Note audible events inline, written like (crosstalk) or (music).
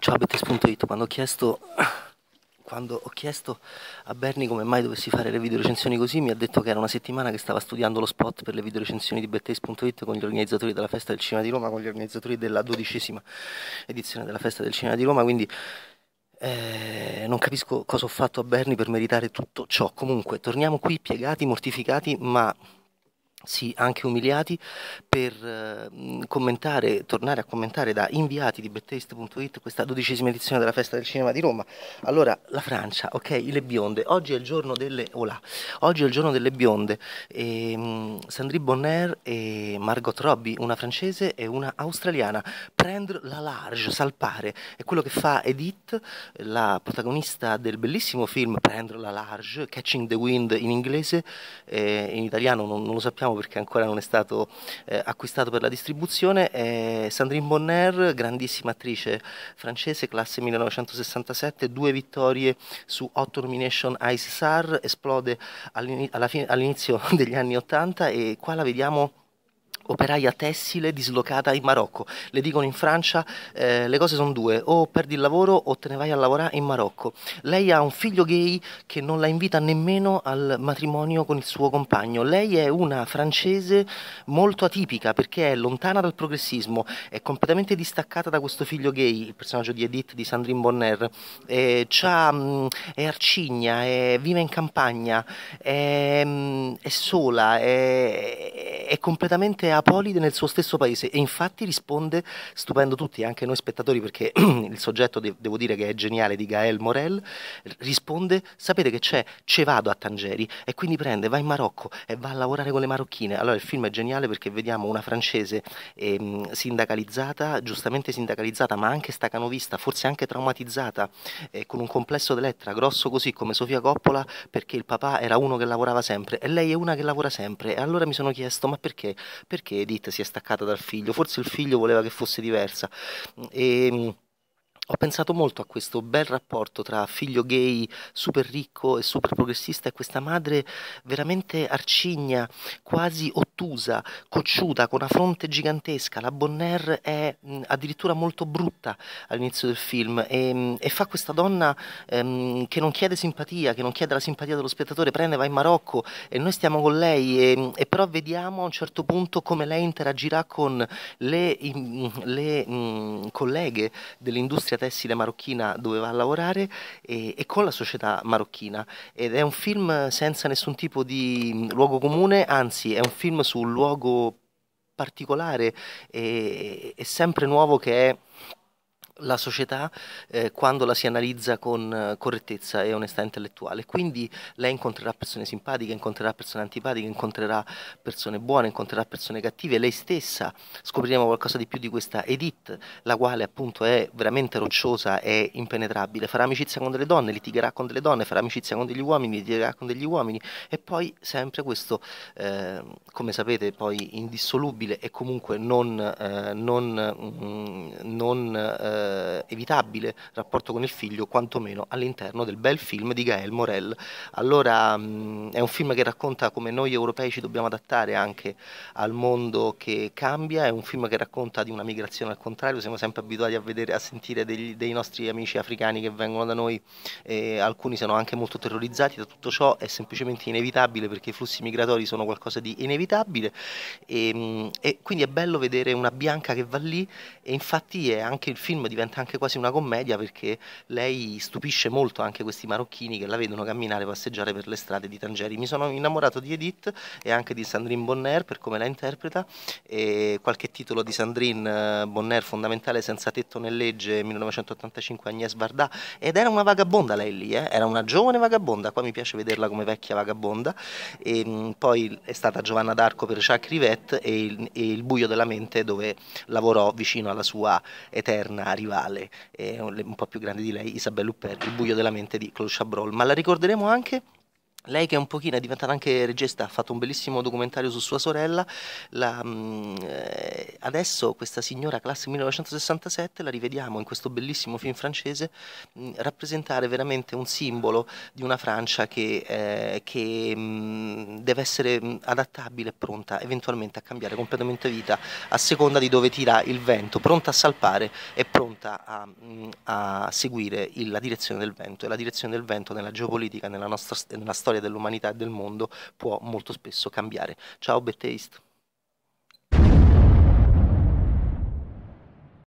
ciabetes.it quando ho chiesto quando ho chiesto a Berni come mai dovessi fare le video recensioni così, mi ha detto che era una settimana che stava studiando lo spot per le video recensioni di Bettays.it con gli organizzatori della Festa del Cinema di Roma, con gli organizzatori della dodicesima edizione della Festa del Cinema di Roma, quindi eh, non capisco cosa ho fatto a Berni per meritare tutto ciò. Comunque, torniamo qui piegati, mortificati, ma sì, anche umiliati, per eh, commentare, tornare a commentare da inviati di bettaste.it questa dodicesima edizione della Festa del Cinema di Roma. Allora, la Francia, ok, le bionde, oggi è il giorno delle, olà, oh oggi è il giorno delle bionde, e, um, Sandrine Bonner e Margot Robbie, una francese e una australiana, prendre la large, salpare, è quello che fa Edith, la protagonista del bellissimo film Prendre la large, Catching the Wind in inglese, eh, in italiano non, non lo sappiamo, vediamo perché ancora non è stato eh, acquistato per la distribuzione, è Sandrine Bonner, grandissima attrice francese, classe 1967, due vittorie su otto nomination Ice Star, esplode all'inizio (laughs) degli anni 80 e qua la vediamo operaia tessile dislocata in Marocco. Le dicono in Francia eh, le cose sono due, o perdi il lavoro o te ne vai a lavorare in Marocco. Lei ha un figlio gay che non la invita nemmeno al matrimonio con il suo compagno. Lei è una francese molto atipica perché è lontana dal progressismo, è completamente distaccata da questo figlio gay, il personaggio di Edith di Sandrine Bonner. Eh, mm, è arcigna, è, vive in campagna, è, mm, è sola, è, è completamente a Napoli nel suo stesso paese e infatti risponde stupendo tutti, anche noi spettatori, perché (clears throat) il soggetto, de- devo dire che è geniale, di Gael Morel, risponde, sapete che c'è, ce vado a Tangeri e quindi prende, va in Marocco e va a lavorare con le marocchine. Allora il film è geniale perché vediamo una francese eh, sindacalizzata, giustamente sindacalizzata, ma anche stacanovista, forse anche traumatizzata, eh, con un complesso d'elettra grosso così come Sofia Coppola, perché il papà era uno che lavorava sempre e lei è una che lavora sempre. E allora mi sono chiesto, ma perché? Perché perché Edith si è staccata dal figlio, forse il figlio voleva che fosse diversa. E, mm, ho pensato molto a questo bel rapporto tra figlio gay super ricco e super progressista e questa madre veramente arcigna, quasi ottusa, cocciuta, con una fronte gigantesca. La Bonner è mh, mm, addirittura molto brutta all'inizio del film e, mh, mm, e fa questa donna ehm, che non chiede simpatia, che non chiede la simpatia dello spettatore, prende, va in Marocco e noi stiamo con lei e, mm, e però vediamo a un certo punto come lei interagirà con le, mh, le colleghe dell'industria tessile marocchina dove va a lavorare e, e, con la società marocchina ed è un film senza nessun tipo di mm, luogo comune, anzi è un film su un luogo particolare e, e sempre nuovo che è la società eh, quando la si analizza con eh, correttezza e onestà intellettuale. Quindi lei incontrerà persone simpatiche, incontrerà persone antipatiche, incontrerà persone buone, incontrerà persone cattive. Lei stessa scopriremo qualcosa di più di questa Edith, la quale appunto è veramente rocciosa e impenetrabile. Farà amicizia con delle donne, litigherà con delle donne, farà amicizia con degli uomini, litigherà con degli uomini e poi sempre questo, eh, come sapete, poi indissolubile e comunque non... Eh, non, mh, mm, non eh, eh, evitabile rapporto con il figlio, quantomeno all'interno del bel film di Gael Morel. Allora mh, mm, è un film che racconta come noi europei ci dobbiamo adattare anche al mondo che cambia, è un film che racconta di una migrazione al contrario, siamo sempre abituati a, vedere, a sentire degli, dei nostri amici africani che vengono da noi e alcuni sono anche molto terrorizzati da tutto ciò, è semplicemente inevitabile perché i flussi migratori sono qualcosa di inevitabile e, mm, e quindi è bello vedere una bianca che va lì e infatti è anche il film di diventa anche quasi una commedia perché lei stupisce molto anche questi marocchini che la vedono camminare, passeggiare per le strade di Tangeri. Mi sono innamorato di Edith e anche di Sandrine Bonner per come la interpreta e qualche titolo di Sandrine eh, Bonner fondamentale Senza tetto né legge 1985 Agnès Bardà ed era una vagabonda lei lì, eh? era una giovane vagabonda, qua mi piace vederla come vecchia vagabonda e mm, poi è stata Giovanna d'Arco per Jacques Rivette e il, e il buio della mente dove lavorò vicino alla sua eterna rivale, eh, un po' più grande di lei, Isabella Huppert, Il buio della mente di Claude Chabrol, ma la ricorderemo anche lei che è un pochino è diventata anche regista, ha fatto un bellissimo documentario su sua sorella, la, mm, eh, adesso questa signora classe 1967 la rivediamo in questo bellissimo film francese mh, mm, rappresentare veramente un simbolo di una Francia che, eh, che mh, mm, deve essere adattabile e pronta eventualmente a cambiare completamente vita a seconda di dove tira il vento, pronta a salpare e pronta a, mh, a seguire il, la direzione del vento e la direzione del vento nella geopolitica, nella, nostra, nella storia storia dell'umanità e del mondo può molto spesso cambiare. Ciao Bethesda.